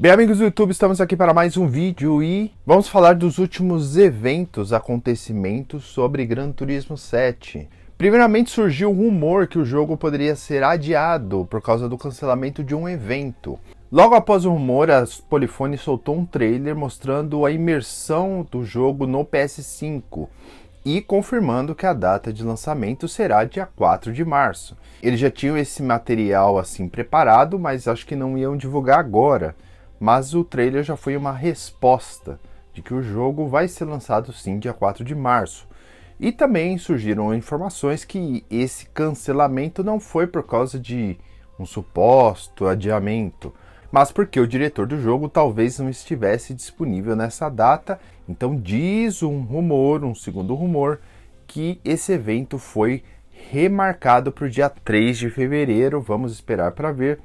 Bem, amigos do YouTube, estamos aqui para mais um vídeo e vamos falar dos últimos eventos, acontecimentos sobre Gran Turismo 7. Primeiramente surgiu o rumor que o jogo poderia ser adiado por causa do cancelamento de um evento. Logo após o rumor, a Polyphony soltou um trailer mostrando a imersão do jogo no PS5 e confirmando que a data de lançamento será dia 4 de março. Eles já tinham esse material assim preparado, mas acho que não iam divulgar agora mas o trailer já foi uma resposta de que o jogo vai ser lançado sim dia 4 de março. E também surgiram informações que esse cancelamento não foi por causa de um suposto adiamento, mas porque o diretor do jogo talvez não estivesse disponível nessa data. Então diz um rumor, um segundo rumor, que esse evento foi remarcado para o dia 3 de fevereiro. Vamos esperar para ver.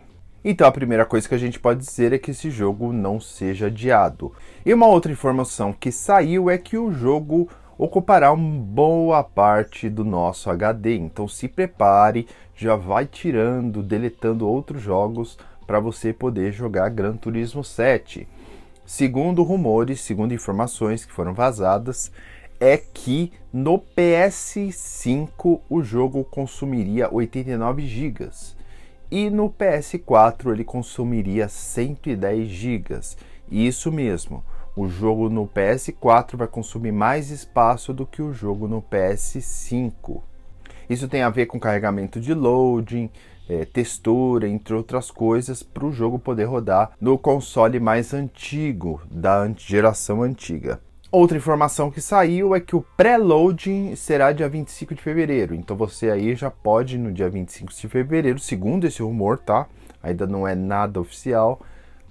Então a primeira coisa que a gente pode dizer é que esse jogo não seja adiado. E uma outra informação que saiu é que o jogo ocupará uma boa parte do nosso HD, então se prepare, já vai tirando, deletando outros jogos para você poder jogar Gran Turismo 7. Segundo rumores, segundo informações que foram vazadas, é que no PS5 o jogo consumiria 89 gigas. E no PS4 ele consumiria 110 GB. Isso mesmo, o jogo no PS4 vai consumir mais espaço do que o jogo no PS5. Isso tem a ver com carregamento de loading, é, textura, entre outras coisas, para o jogo poder rodar no console mais antigo, da geração antiga. Outra informação que saiu é que o pré-loading será dia 25 de fevereiro, então você aí já pode no dia 25 de fevereiro, segundo esse rumor, tá? Ainda não é nada oficial.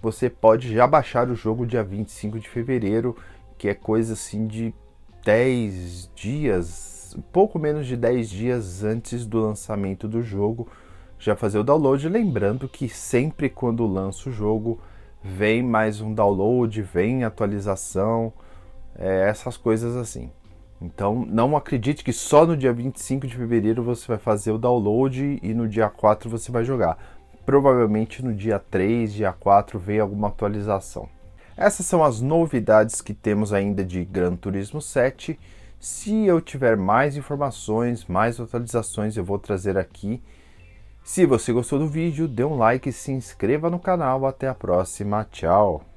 Você pode já baixar o jogo dia 25 de fevereiro, que é coisa assim de 10 dias, pouco menos de 10 dias antes do lançamento do jogo, já fazer o download, lembrando que sempre quando lança o jogo, vem mais um download, vem atualização, é, essas coisas assim. Então, não acredite que só no dia 25 de fevereiro você vai fazer o download e no dia 4 você vai jogar. Provavelmente no dia 3, dia 4 vem alguma atualização. Essas são as novidades que temos ainda de Gran Turismo 7. Se eu tiver mais informações, mais atualizações, eu vou trazer aqui. Se você gostou do vídeo, dê um like, e se inscreva no canal. Até a próxima. Tchau.